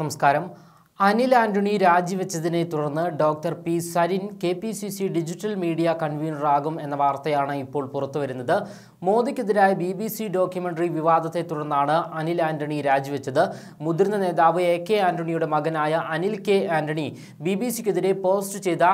നമസ്കാരം അനിൽ ആന്റണി രാജിവെച്ചതിനെ തുടർന്ന് doctor P Sarin K P C C digital media കൺവീനറാകും എന്ന വാർത്തയാണ് ഇപ്പോൾ പുറത്തുവരുന്നത് മോദിക്കെതിരായ ബി ബി സി ഡോക്യുമെന്ററി വിവാദത്തെ തുടർന്നാണ് അനിൽ ആന്റണി രാജിവെച്ചത് മുതിർന്ന നേതാവ് എ കെ ആന്റണിയുടെ മകനായ Anil K Antony B B സിക്കെതിരെ പോസ്റ്റ് ചെയ്ത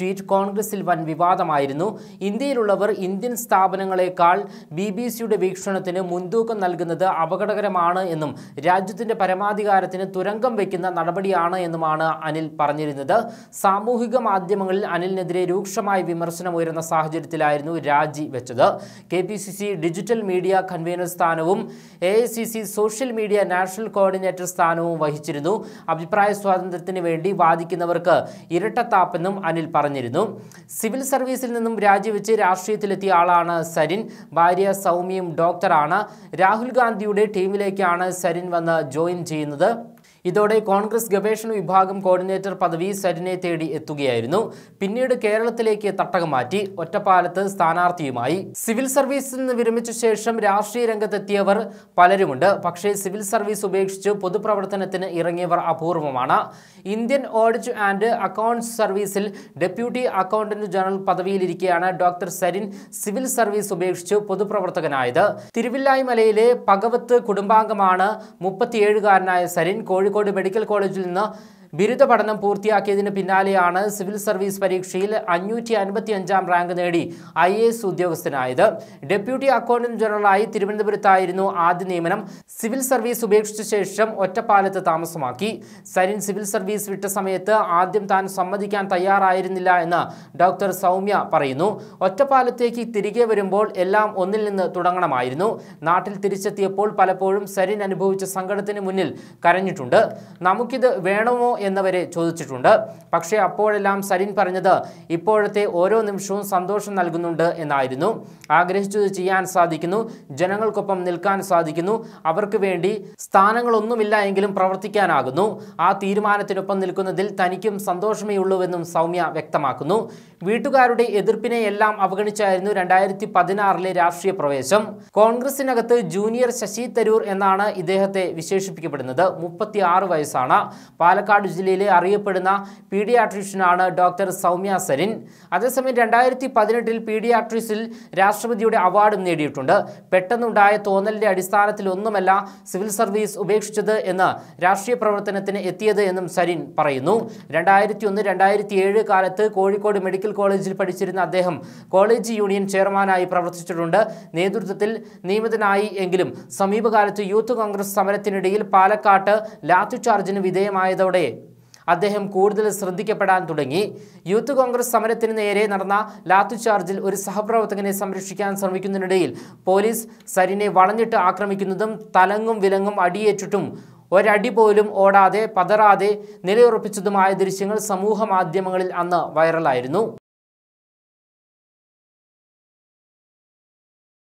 ട്വീറ്റ് കോൺഗ്രസിൽ വൻ വിവാദമായിരുന്നു ഇന്ത്യയിലുള്ളവർ ഇന്ത്യൻ സ്ഥാപനങ്ങളെക്കാൾ ബി ബി സിയുടെ വീക്ഷണത്തിന് മുൻതൂക്കം നൽകുന്നത് അപകടകരമാണ് എന്നും രാജ്യത്തിൻ്റെ പരമാധികാരത്തിന് തുരങ്കം വയ്ക്കുന്ന നടപടിയാണ് എന്നുമാണ് അനിൽ പറഞ്ഞിരുന്നത് സാമൂഹിക മാധ്യമങ്ങളിൽ അനിലിനെതിരെ രൂക്ഷമായ വിമർശനം ഉയരുന്ന സാഹചര്യത്തിലായിരുന്നു രാജി വെച്ചത് K P C C digital media convener സ്ഥാനവും A social media national coordinator സ്ഥാനവും വഹിച്ചിരുന്നു അഭിപ്രായ സ്വാതന്ത്ര്യത്തിന് വേണ്ടി വാദിക്കുന്നവർക്ക് ഇരട്ടത്താപ്പെന്നും അനിൽ പറഞ്ഞിരുന്നു സിവിൽ സർവീസിൽ നിന്നും രാജിവെച്ച് രാഷ്ട്രീയത്തിലെത്തിയ ആളാണ് സരിൻ ഭാര്യ സൗമ്യയും ഡോക്ടറാണ് രാഹുൽ ഗാന്ധിയുടെ ടീമിലേക്കാണ് സരിൻ വന്ന് ജോയിൻ ചെയ്യുന്നത് ഇതോടെ കോൺഗ്രസ് ഗവേഷണ വിഭാഗം കോർഡിനേറ്റർ പദവി സരിനെ തേടി എത്തുകയായിരുന്നു പിന്നീട് കേരളത്തിലേക്ക് തട്ടകം മാറ്റി ഒറ്റപ്പാലത്ത് സ്ഥാനാർത്ഥിയുമായി സിവിൽ സർവീസിൽ നിന്ന് വിരമിച്ച ശേഷം രാഷ്ട്രീയ രംഗത്തെത്തിയവർ പലരുമുണ്ട് പക്ഷേ സിവിൽ സർവീസ് ഉപേക്ഷിച്ച് പൊതുപ്രവർത്തനത്തിന് ഇറങ്ങിയവർ അപൂർവമാണ് ഇന്ത്യൻ ഓഡിറ്റ് ആൻഡ് അക്കൗണ്ട്സ് സർവീസിൽ ഡെപ്യൂട്ടി അക്കൗണ്ടന്റ് ജനറൽ പദവിയിലിരിക്കെയാണ് ഡോക്ടർ സരിൻ സിവിൽ സർവീസ് ഉപേക്ഷിച്ച് പൊതുപ്രവർത്തകനായത് തിരുവില്ലായ്മലയിലെ പകവത്ത് കുടുംബാംഗമാണ് മുപ്പത്തിയേഴുകാരനായ സരിൻ കോഴിക്കോട് കോഴിക്കോട് മെഡിക്കൽ കോളേജിൽ നിന്ന് ബിരുദ പഠനം പൂർത്തിയാക്കിയതിന് പിന്നാലെയാണ് സിവിൽ സർവീസ് പരീക്ഷയിൽ അഞ്ഞൂറ്റി അൻപത്തി അഞ്ചാം റാങ്ക് നേടി ഐ എ എസ് ഉദ്യോഗസ്ഥനായത് ഡെപ്യൂട്ടി അക്കൗണ്ടന്റ് ജനറലായി തിരുവനന്തപുരത്തായിരുന്നു ആദ്യ നിയമനം സിവിൽ സർവീസ് ഉപേക്ഷിച്ച ശേഷം ഒറ്റപ്പാലത്ത് താമസമാക്കി സരിൻ സിവിൽ സർവീസ് വിട്ട സമയത്ത് ആദ്യം താൻ സമ്മതിക്കാൻ തയ്യാറായിരുന്നില്ല എന്ന് ഡോക്ടർ സൗമ്യ പറയുന്നു ഒറ്റപ്പാലത്തേക്ക് തിരികെ വരുമ്പോൾ എല്ലാം ഒന്നിൽ നിന്ന് തുടങ്ങണമായിരുന്നു നാട്ടിൽ തിരിച്ചെത്തിയപ്പോൾ പലപ്പോഴും സരിൻ അനുഭവിച്ച സങ്കടത്തിന് മുന്നിൽ കരഞ്ഞിട്ടുണ്ട് നമുക്കിത് വേണമോ എന്നവരെ ചോദിച്ചിട്ടുണ്ട് പക്ഷേ അപ്പോഴെല്ലാം സരിൻ പറഞ്ഞത് ഇപ്പോഴത്തെ ഓരോ നിമിഷവും സന്തോഷം നൽകുന്നുണ്ട് എന്നായിരുന്നു ആഗ്രഹിച്ചത് ചെയ്യാൻ സാധിക്കുന്നു ജനങ്ങൾക്കൊപ്പം നിൽക്കാൻ സാധിക്കുന്നു അവർക്ക് വേണ്ടി സ്ഥാനങ്ങളൊന്നുമില്ല എങ്കിലും പ്രവർത്തിക്കാനാകുന്നു ആ തീരുമാനത്തിനൊപ്പം നിൽക്കുന്നതിൽ തനിക്കും സന്തോഷമേ ഉള്ളൂവെന്നും സൗമ്യ വ്യക്തമാക്കുന്നു വീട്ടുകാരുടെ എതിർപ്പിനെ എല്ലാം അവഗണിച്ചായിരുന്നു രണ്ടായിരത്തി പതിനാറിലെ രാഷ്ട്രീയ പ്രവേശം കോൺഗ്രസിനകത്ത് ജൂനിയർ ശശി തരൂർ എന്നാണ് ഇദ്ദേഹത്തെ വിശേഷിപ്പിക്കപ്പെടുന്നത് മുപ്പത്തി വയസ്സാണ് പാലക്കാട് കണ്ണൂർ ജില്ലയിലെ അറിയപ്പെടുന്ന പീഡിയാട്രീഷ്യനാണ് ഡോക്ടർ സൗമ്യ സരിൻ അതേസമയം രണ്ടായിരത്തി പതിനെട്ടിൽ പീഡിയാട്രീസിൽ രാഷ്ട്രപതിയുടെ അവാർഡും നേടിയിട്ടുണ്ട് പെട്ടെന്നുണ്ടായ തോന്നലിന്റെ അടിസ്ഥാനത്തിൽ ഒന്നുമല്ല സിവിൽ സർവീസ് ഉപേക്ഷിച്ചത് എന്ന് രാഷ്ട്രീയ പ്രവർത്തനത്തിന് എത്തിയത് എന്നും സരിൻ പറയുന്നു രണ്ടായിരത്തി ഒന്ന് രണ്ടായിരത്തി ഏഴ് കാലത്ത് കോഴിക്കോട് മെഡിക്കൽ കോളേജിൽ പഠിച്ചിരുന്ന അദ്ദേഹം കോളേജ് യൂണിയൻ ചെയർമാനായി പ്രവർത്തിച്ചിട്ടുണ്ട് നേതൃത്വത്തിൽ നിയമിതനായി എങ്കിലും സമീപകാലത്ത് യൂത്ത് കോൺഗ്രസ് സമരത്തിനിടയിൽ പാലക്കാട്ട് ലാത്തിചാർജിന് വിധേയമായതോടെ അദ്ദേഹം കൂടുതൽ ശ്രദ്ധിക്കപ്പെടാൻ തുടങ്ങി യൂത്ത് കോൺഗ്രസ് സമരത്തിന് നേരെ നടന്ന ലാത്തു ചാർജിൽ ഒരു സഹപ്രവർത്തകനെ സംരക്ഷിക്കാൻ ശ്രമിക്കുന്നതിനിടയിൽ പോലീസ് സരിനെ വളഞ്ഞിട്ട് ആക്രമിക്കുന്നതും തലങ്ങും വിലങ്ങും അടിയേറ്റിട്ടും ഒരടി പോലും ഓടാതെ പതറാതെ നിലയുറപ്പിച്ചതുമായ ദൃശ്യങ്ങൾ സമൂഹ മാധ്യമങ്ങളിൽ അന്ന് വൈറലായിരുന്നു